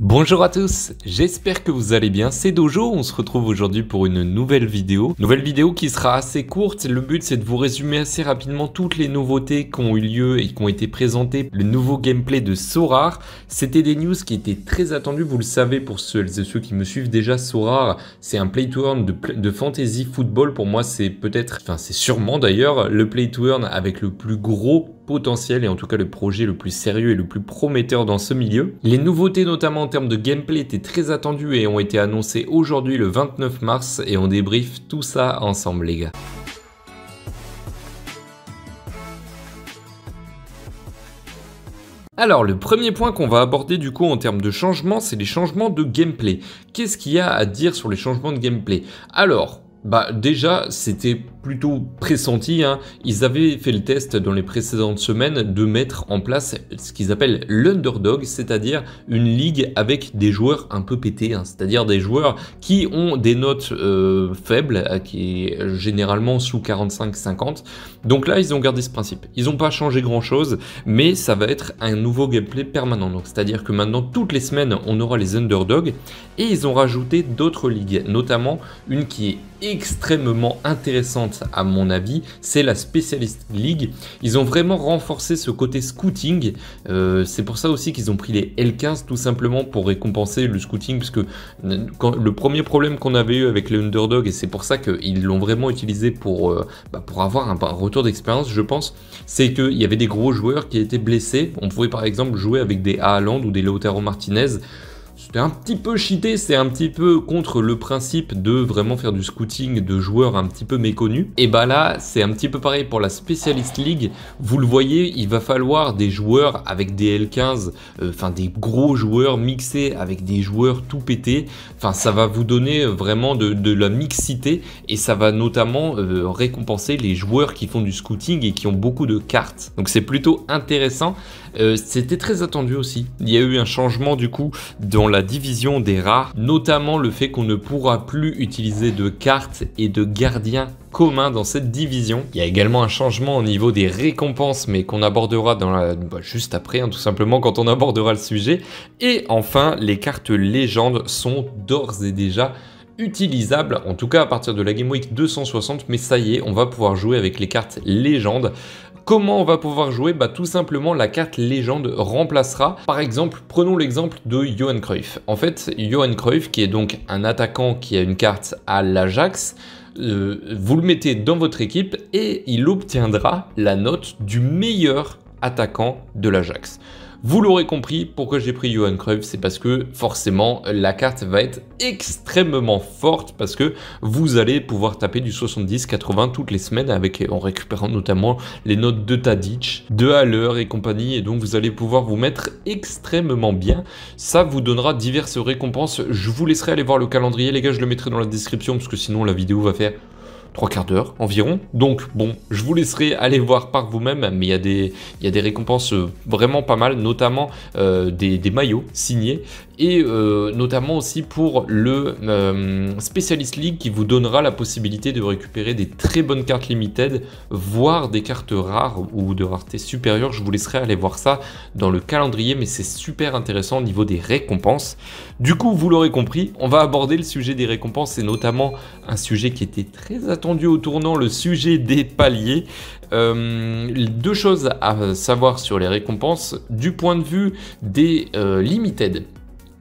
Bonjour à tous, j'espère que vous allez bien, c'est Dojo, on se retrouve aujourd'hui pour une nouvelle vidéo. Nouvelle vidéo qui sera assez courte, le but c'est de vous résumer assez rapidement toutes les nouveautés qui ont eu lieu et qui ont été présentées. Le nouveau gameplay de Sorar, c'était des news qui étaient très attendues, vous le savez pour ceux et ceux qui me suivent déjà, Sorar c'est un play to earn de, de fantasy football, pour moi c'est peut-être, enfin c'est sûrement d'ailleurs, le play to earn avec le plus gros potentiel et en tout cas le projet le plus sérieux et le plus prometteur dans ce milieu. Les nouveautés notamment en termes de gameplay étaient très attendues et ont été annoncées aujourd'hui le 29 mars et on débrief tout ça ensemble les gars. Alors le premier point qu'on va aborder du coup en termes de changements, c'est les changements de gameplay. Qu'est-ce qu'il y a à dire sur les changements de gameplay Alors, bah déjà c'était plutôt pressenti, hein. ils avaient fait le test dans les précédentes semaines de mettre en place ce qu'ils appellent l'underdog, c'est-à-dire une ligue avec des joueurs un peu pétés, hein. c'est-à-dire des joueurs qui ont des notes euh, faibles, euh, qui est généralement sous 45-50. Donc là, ils ont gardé ce principe. Ils n'ont pas changé grand-chose, mais ça va être un nouveau gameplay permanent. Donc c'est-à-dire que maintenant, toutes les semaines, on aura les underdogs, et ils ont rajouté d'autres ligues, notamment une qui est extrêmement intéressante à mon avis, c'est la Specialist League. Ils ont vraiment renforcé ce côté scouting. Euh, c'est pour ça aussi qu'ils ont pris les L15 tout simplement pour récompenser le scouting, puisque euh, quand, le premier problème qu'on avait eu avec les Underdogs, et c'est pour ça qu'ils l'ont vraiment utilisé pour, euh, bah, pour avoir un, retour d'expérience, je pense, c'est qu'il y avait des gros joueurs qui étaient blessés. On pouvait par exemple jouer avec des Haaland ou des Lautaro Martinez. C'était un petit peu cheaté, c'est un petit peu contre le principe de vraiment faire du scouting de joueurs un petit peu méconnus. Et bah là, c'est un petit peu pareil pour la Specialist League. Vous le voyez, il va falloir des joueurs avec des L15, euh, enfin des gros joueurs mixés avec des joueurs tout pétés. Enfin, ça va vous donner euh, vraiment de, la mixité et ça va notamment euh, récompenser les joueurs qui font du scouting et qui ont beaucoup de cartes. Donc c'est plutôt intéressant. C'était très attendu aussi. Il y a eu un changement du coup dans la division des rares, notamment le fait qu'on ne pourra plus utiliser de cartes et de gardiens communs dans cette division. Il y a également un changement au niveau des récompenses, mais qu'on abordera dans bah, juste après, hein, tout simplement, quand on abordera le sujet. Et enfin, les cartes légendes sont d'ores et déjà utilisables, en tout cas à partir de la Game Week 260, mais ça y est, on va pouvoir jouer avec les cartes légendes. Comment on va pouvoir jouer bah, Tout simplement, la carte légende remplacera. Par exemple, prenons l'exemple de Johan Cruyff. En fait, Johan Cruyff, qui est donc un attaquant qui a une carte à l'Ajax, euh, vous le mettez dans votre équipe et il obtiendra la note du meilleur attaquant de l'Ajax. Vous l'aurez compris, pourquoi j'ai pris Johan Cruyff, c'est parce que forcément la carte va être extrêmement forte parce que vous allez pouvoir taper du 70-80 toutes les semaines avec, en récupérant notamment les notes de Tadic, de Haller et compagnie et donc vous allez pouvoir vous mettre extrêmement bien. Ça vous donnera diverses récompenses. Je vous laisserai aller voir le calendrier les gars, je le mettrai dans la description parce que sinon la vidéo va faire trois quarts d'heure environ. Donc bon, je vous laisserai aller voir par vous-même, mais il y, a des, y des récompenses euh, vraiment pas mal, notamment euh, des, maillots signés et euh, notamment aussi pour le Specialist League qui vous donnera la possibilité de récupérer des très bonnes cartes limited, voire des cartes rares ou de rareté supérieure. Je vous laisserai aller voir ça dans le calendrier, mais c'est super intéressant au niveau des récompenses. Du coup, vous l'aurez compris, on va aborder le sujet des récompenses et notamment un sujet qui était très attendu au tournant le sujet des paliers. Euh, deux choses à savoir sur les récompenses du point de vue des euh, limited.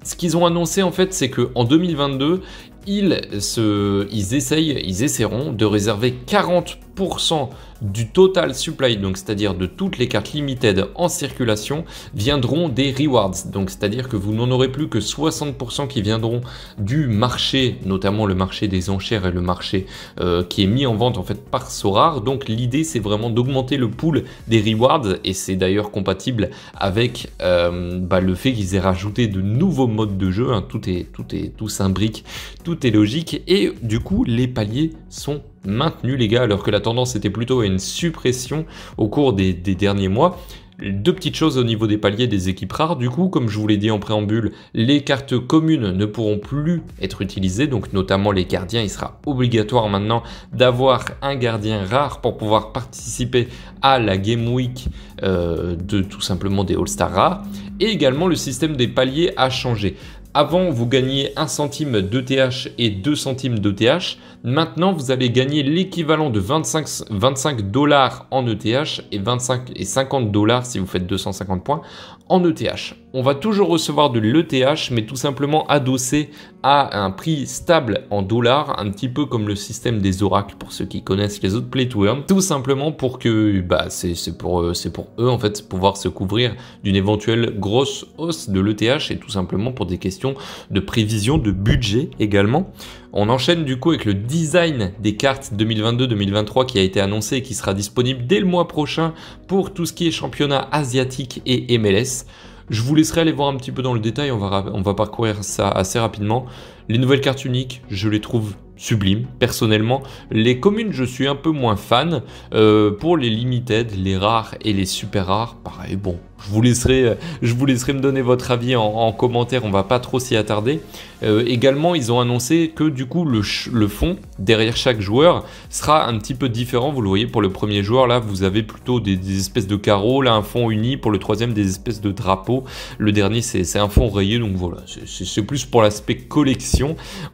Ce qu'ils ont annoncé en fait, c'est que en 2022, ils, se, ils essayent, ils essaieront de réserver 40 du total supply, donc c'est-à-dire de toutes les cartes limited en circulation, viendront des rewards. Donc c'est-à-dire que vous n'en aurez plus que 60% qui viendront du marché, notamment le marché des enchères et le marché euh, qui est mis en vente en fait par Sorare. Donc l'idée c'est vraiment d'augmenter le pool des rewards et c'est d'ailleurs compatible avec euh, bah, le fait qu'ils aient rajouté de nouveaux modes de jeu. Hein. Tout est tout est tout s'imbrique, tout est logique et du coup les paliers sont maintenu, les gars, alors que la tendance était plutôt à une suppression au cours des, derniers mois. Deux petites choses au niveau des paliers des équipes rares. Du coup, comme je vous l'ai dit en préambule, les cartes communes ne pourront plus être utilisées, donc notamment les gardiens. Il sera obligatoire maintenant d'avoir un gardien rare pour pouvoir participer à la Game Week euh, de tout simplement des All-Star rares. Et également, le système des paliers a changé. Avant, vous gagnez 1 centime d'ETH et 2 centimes d'ETH. Maintenant, vous allez gagner l'équivalent de 25, dollars en ETH et, 25, et 50 dollars si vous faites 250 points en ETH. On va toujours recevoir de l'ETH, mais tout simplement adossé à un prix stable en dollars, un petit peu comme le système des oracles pour ceux qui connaissent les autres play to earn, tout simplement pour que bah, c'est pour, euh, pour eux en fait pouvoir se couvrir d'une éventuelle grosse hausse de l'ETH et tout simplement pour des questions de prévision, de budget également. On enchaîne du coup avec le design des cartes 2022-2023 qui a été annoncé et qui sera disponible dès le mois prochain pour tout ce qui est championnat asiatique et MLS. Je vous laisserai aller voir un petit peu dans le détail, on va, on va parcourir ça assez rapidement. Les nouvelles cartes uniques, je les trouve sublimes, personnellement. Les communes, je suis un peu moins fan. Euh, pour les limited, les rares et les super rares, pareil, bon, je vous laisserai, euh, je vous laisserai me donner votre avis en, commentaire, on va pas trop s'y attarder. Euh, également, ils ont annoncé que du coup, le, fond derrière chaque joueur sera un petit peu différent. Vous le voyez, pour le premier joueur, là, vous avez plutôt des, des espèces de carreaux, là, un fond uni. Pour le troisième, des espèces de drapeaux. Le dernier, c'est un fond rayé, donc voilà, c'est plus pour l'aspect collection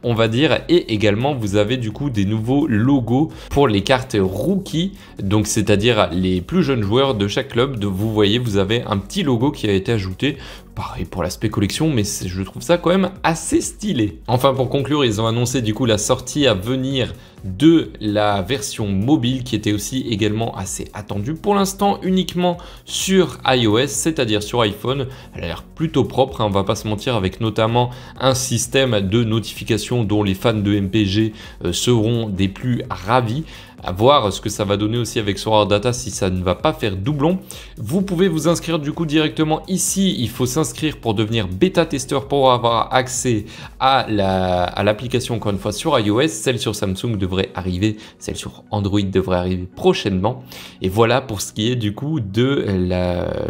on va dire. Et également, vous avez du coup des nouveaux logos pour les cartes rookie, donc c'est-à-dire les plus jeunes joueurs de chaque club. De, vous voyez, vous avez un petit logo qui a été ajouté pareil pour l'aspect collection, mais je trouve ça quand même assez stylé. Enfin, pour conclure, ils ont annoncé du coup la sortie à venir de la version mobile qui était aussi également assez attendue pour l'instant uniquement sur iOS, c'est-à-dire sur iPhone. Elle a l'air plutôt propre, On hein, on va pas se mentir, avec notamment un système de notification dont les fans de MPG euh, seront des plus ravis à voir ce que ça va donner aussi avec Sora Data si ça ne va pas faire doublon. Vous pouvez vous inscrire du coup directement ici. Il faut s'inscrire pour devenir bêta testeur pour avoir accès à l'application la, à encore une fois sur iOS. Celle sur Samsung devrait arriver, celle sur Android devrait arriver prochainement. Et voilà pour ce qui est du coup de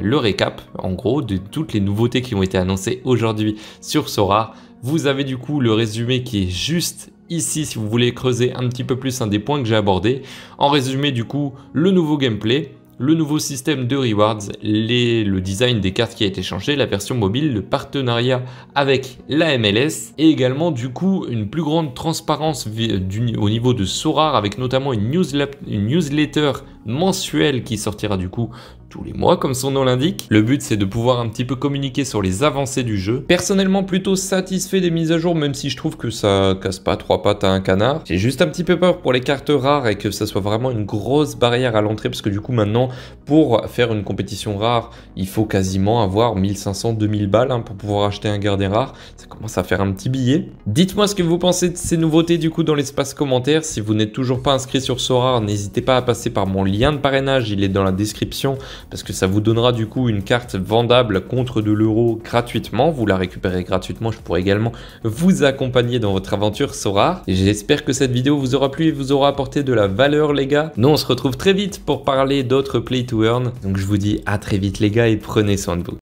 le récap en gros de toutes les nouveautés qui ont été annoncées aujourd'hui sur Sora. Vous avez du coup le résumé qui est juste ici si vous voulez creuser un petit peu plus un des points que j'ai abordé. En résumé du coup, le nouveau gameplay, le nouveau système de rewards, les, le design des cartes qui a été changé, la version mobile, le partenariat avec la MLS et également du coup une plus grande transparence au niveau de Sorar avec notamment une, une newsletter mensuel qui sortira du coup tous les mois comme son nom l'indique. Le but c'est de pouvoir un petit peu communiquer sur les avancées du jeu. Personnellement plutôt satisfait des mises à jour même si je trouve que ça casse pas trois pattes à un canard. J'ai juste un petit peu peur pour les cartes rares et que ça soit vraiment une grosse barrière à l'entrée parce que du coup maintenant pour faire une compétition rare il faut quasiment avoir 1500-2000 balles hein, pour pouvoir acheter un gardien rare. Ça commence à faire un petit billet. Dites-moi ce que vous pensez de ces nouveautés du coup dans l'espace commentaire. Si vous n'êtes toujours pas inscrit sur Sora n'hésitez pas à passer par mon lien lien de parrainage, il est dans la description parce que ça vous donnera du coup une carte vendable contre de l'euro gratuitement. Vous la récupérez gratuitement, je pourrais également vous accompagner dans votre aventure Sora. J'espère que cette vidéo vous aura plu et vous aura apporté de la valeur les gars. Nous on se retrouve très vite pour parler d'autres play to earn. Donc je vous dis à très vite les gars et prenez soin de vous.